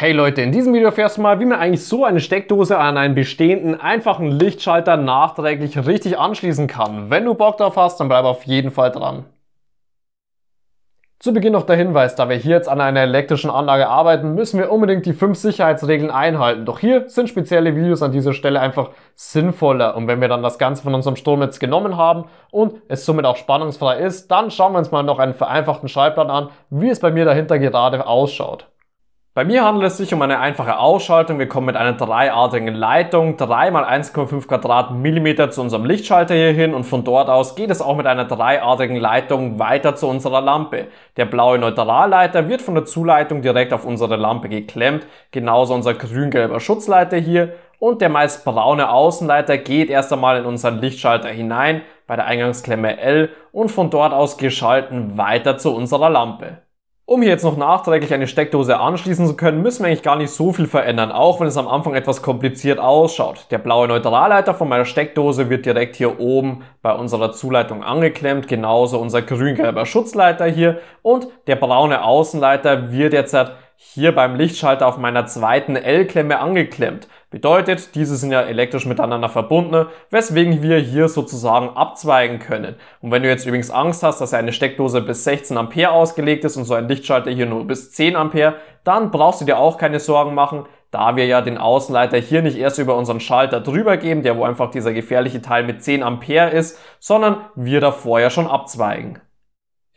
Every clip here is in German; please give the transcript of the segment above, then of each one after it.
Hey Leute, in diesem Video erfährst du mal, wie man eigentlich so eine Steckdose an einen bestehenden, einfachen Lichtschalter nachträglich richtig anschließen kann. Wenn du Bock drauf hast, dann bleib auf jeden Fall dran. Zu Beginn noch der Hinweis, da wir hier jetzt an einer elektrischen Anlage arbeiten, müssen wir unbedingt die fünf Sicherheitsregeln einhalten. Doch hier sind spezielle Videos an dieser Stelle einfach sinnvoller. Und wenn wir dann das Ganze von unserem Stromnetz genommen haben und es somit auch spannungsfrei ist, dann schauen wir uns mal noch einen vereinfachten Schaltplan an, wie es bei mir dahinter gerade ausschaut. Bei mir handelt es sich um eine einfache Ausschaltung. Wir kommen mit einer dreiartigen Leitung 3 x 1,5 Quadratmillimeter zu unserem Lichtschalter hier hin und von dort aus geht es auch mit einer dreiartigen Leitung weiter zu unserer Lampe. Der blaue Neutralleiter wird von der Zuleitung direkt auf unsere Lampe geklemmt, genauso unser grün-gelber Schutzleiter hier und der meist braune Außenleiter geht erst einmal in unseren Lichtschalter hinein bei der Eingangsklemme L und von dort aus geschalten weiter zu unserer Lampe. Um hier jetzt noch nachträglich eine Steckdose anschließen zu können, müssen wir eigentlich gar nicht so viel verändern, auch wenn es am Anfang etwas kompliziert ausschaut. Der blaue Neutralleiter von meiner Steckdose wird direkt hier oben bei unserer Zuleitung angeklemmt, genauso unser grün-gelber Schutzleiter hier und der braune Außenleiter wird jetzt hier beim Lichtschalter auf meiner zweiten L-Klemme angeklemmt. Bedeutet, diese sind ja elektrisch miteinander verbunden, weswegen wir hier sozusagen abzweigen können. Und wenn du jetzt übrigens Angst hast, dass eine Steckdose bis 16 Ampere ausgelegt ist und so ein Lichtschalter hier nur bis 10 Ampere, dann brauchst du dir auch keine Sorgen machen, da wir ja den Außenleiter hier nicht erst über unseren Schalter drüber geben, der wo einfach dieser gefährliche Teil mit 10 Ampere ist, sondern wir da vorher ja schon abzweigen.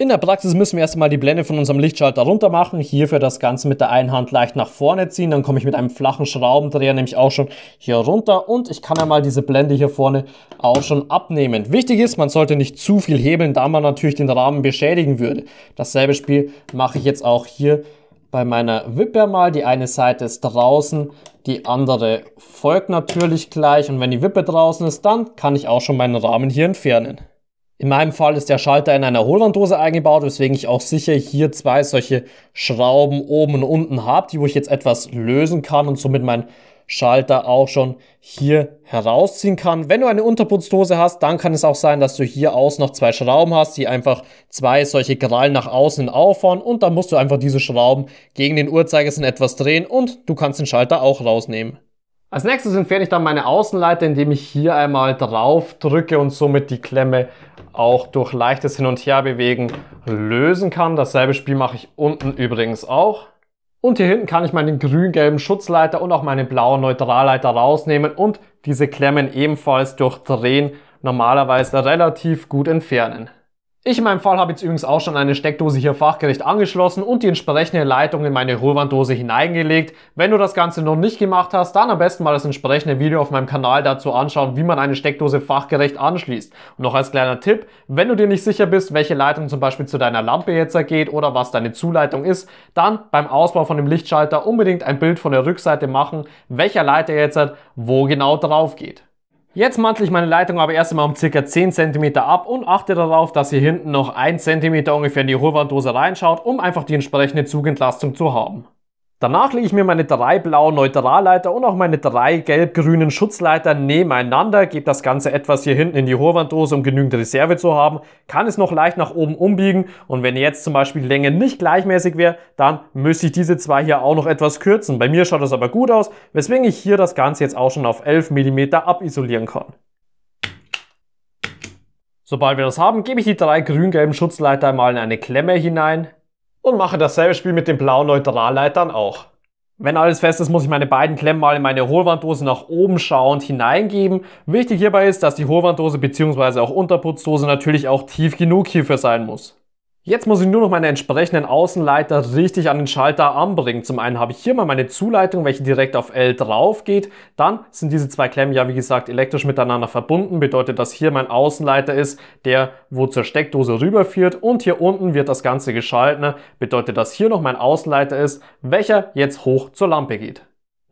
In der Praxis müssen wir erstmal die Blende von unserem Lichtschalter runter machen. Hierfür das Ganze mit der einen Hand leicht nach vorne ziehen. Dann komme ich mit einem flachen Schraubendreher nämlich auch schon hier runter. Und ich kann einmal diese Blende hier vorne auch schon abnehmen. Wichtig ist, man sollte nicht zu viel hebeln, da man natürlich den Rahmen beschädigen würde. Dasselbe Spiel mache ich jetzt auch hier bei meiner Wippe mal. Die eine Seite ist draußen, die andere folgt natürlich gleich. Und wenn die Wippe draußen ist, dann kann ich auch schon meinen Rahmen hier entfernen. In meinem Fall ist der Schalter in einer Hohlwanddose eingebaut, weswegen ich auch sicher hier zwei solche Schrauben oben und unten habe, die wo ich jetzt etwas lösen kann und somit meinen Schalter auch schon hier herausziehen kann. Wenn du eine Unterputzdose hast, dann kann es auch sein, dass du hier außen noch zwei Schrauben hast, die einfach zwei solche Krallen nach außen auffahren und dann musst du einfach diese Schrauben gegen den Uhrzeigersinn etwas drehen und du kannst den Schalter auch rausnehmen. Als nächstes entferne ich dann meine Außenleiter, indem ich hier einmal drauf drücke und somit die Klemme auch durch leichtes Hin- und Herbewegen lösen kann. Dasselbe Spiel mache ich unten übrigens auch. Und hier hinten kann ich meinen grün-gelben Schutzleiter und auch meinen blauen Neutralleiter rausnehmen und diese Klemmen ebenfalls durch Drehen normalerweise relativ gut entfernen. Ich in meinem Fall habe jetzt übrigens auch schon eine Steckdose hier fachgerecht angeschlossen und die entsprechende Leitung in meine Röhrwanddose hineingelegt. Wenn du das Ganze noch nicht gemacht hast, dann am besten mal das entsprechende Video auf meinem Kanal dazu anschauen, wie man eine Steckdose fachgerecht anschließt. Und noch als kleiner Tipp, wenn du dir nicht sicher bist, welche Leitung zum Beispiel zu deiner Lampe jetzt geht oder was deine Zuleitung ist, dann beim Ausbau von dem Lichtschalter unbedingt ein Bild von der Rückseite machen, welcher Leiter jetzt wo genau drauf geht. Jetzt mantle ich meine Leitung aber erst einmal um ca. 10 cm ab und achte darauf, dass hier hinten noch 1 cm ungefähr in die Hohlwanddose reinschaut, um einfach die entsprechende Zugentlastung zu haben. Danach lege ich mir meine drei blauen Neutralleiter und auch meine drei gelb-grünen Schutzleiter nebeneinander, gebe das Ganze etwas hier hinten in die Hohlwanddose, um genügend Reserve zu haben, kann es noch leicht nach oben umbiegen und wenn jetzt zum Beispiel die Länge nicht gleichmäßig wäre, dann müsste ich diese zwei hier auch noch etwas kürzen. Bei mir schaut das aber gut aus, weswegen ich hier das Ganze jetzt auch schon auf 11 mm abisolieren kann. Sobald wir das haben, gebe ich die drei grün-gelben Schutzleiter mal in eine Klemme hinein, und mache dasselbe Spiel mit den blauen Neutralleitern auch. Wenn alles fest ist, muss ich meine beiden Klemmen mal in meine Hohlwanddose nach oben schauend hineingeben. Wichtig hierbei ist, dass die Hohlwanddose bzw. auch Unterputzdose natürlich auch tief genug hierfür sein muss. Jetzt muss ich nur noch meine entsprechenden Außenleiter richtig an den Schalter anbringen. Zum einen habe ich hier mal meine Zuleitung, welche direkt auf L drauf geht. Dann sind diese zwei Klemmen ja wie gesagt elektrisch miteinander verbunden. Bedeutet, dass hier mein Außenleiter ist, der wo zur Steckdose rüberführt. Und hier unten wird das Ganze geschalten. Bedeutet, dass hier noch mein Außenleiter ist, welcher jetzt hoch zur Lampe geht.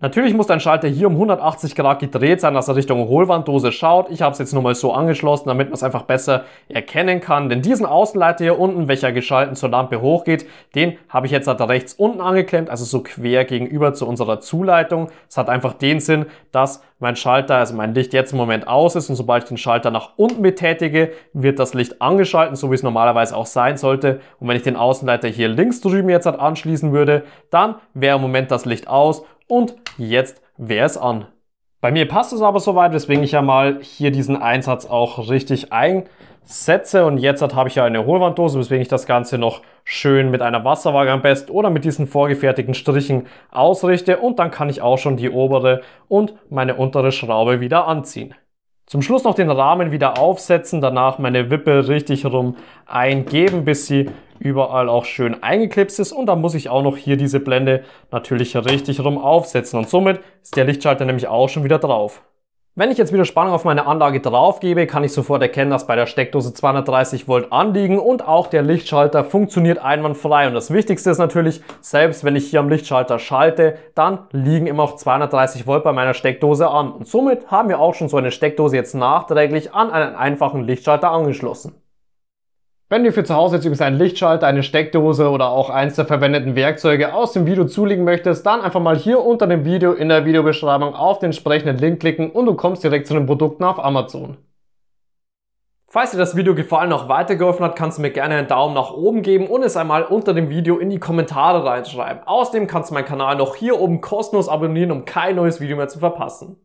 Natürlich muss dein Schalter hier um 180 Grad gedreht sein, dass er Richtung Hohlwanddose schaut. Ich habe es jetzt nur mal so angeschlossen, damit man es einfach besser erkennen kann. Denn diesen Außenleiter hier unten, welcher geschalten zur Lampe hochgeht, den habe ich jetzt da halt rechts unten angeklemmt, also so quer gegenüber zu unserer Zuleitung. Es hat einfach den Sinn, dass mein Schalter, also mein Licht jetzt im Moment aus ist und sobald ich den Schalter nach unten betätige, wird das Licht angeschalten, so wie es normalerweise auch sein sollte. Und wenn ich den Außenleiter hier links drüben jetzt halt anschließen würde, dann wäre im Moment das Licht aus und jetzt wäre es an. Bei mir passt es aber soweit, weswegen ich ja mal hier diesen Einsatz auch richtig einsetze. Und jetzt habe ich ja eine Hohlwanddose, weswegen ich das Ganze noch schön mit einer Wasserwaage am besten oder mit diesen vorgefertigten Strichen ausrichte. Und dann kann ich auch schon die obere und meine untere Schraube wieder anziehen. Zum Schluss noch den Rahmen wieder aufsetzen, danach meine Wippe richtig rum eingeben, bis sie überall auch schön eingeklipst ist. Und dann muss ich auch noch hier diese Blende natürlich richtig rum aufsetzen. Und somit ist der Lichtschalter nämlich auch schon wieder drauf. Wenn ich jetzt wieder Spannung auf meine Anlage drauf gebe, kann ich sofort erkennen, dass bei der Steckdose 230 Volt anliegen und auch der Lichtschalter funktioniert einwandfrei. Und das Wichtigste ist natürlich, selbst wenn ich hier am Lichtschalter schalte, dann liegen immer auch 230 Volt bei meiner Steckdose an. Und somit haben wir auch schon so eine Steckdose jetzt nachträglich an einen einfachen Lichtschalter angeschlossen. Wenn du für zu Hause jetzt übrigens einen Lichtschalter, eine Steckdose oder auch eins der verwendeten Werkzeuge aus dem Video zulegen möchtest, dann einfach mal hier unter dem Video in der Videobeschreibung auf den entsprechenden Link klicken und du kommst direkt zu den Produkten auf Amazon. Falls dir das Video gefallen noch weitergeholfen hat, kannst du mir gerne einen Daumen nach oben geben und es einmal unter dem Video in die Kommentare reinschreiben. Außerdem kannst du meinen Kanal noch hier oben kostenlos abonnieren, um kein neues Video mehr zu verpassen.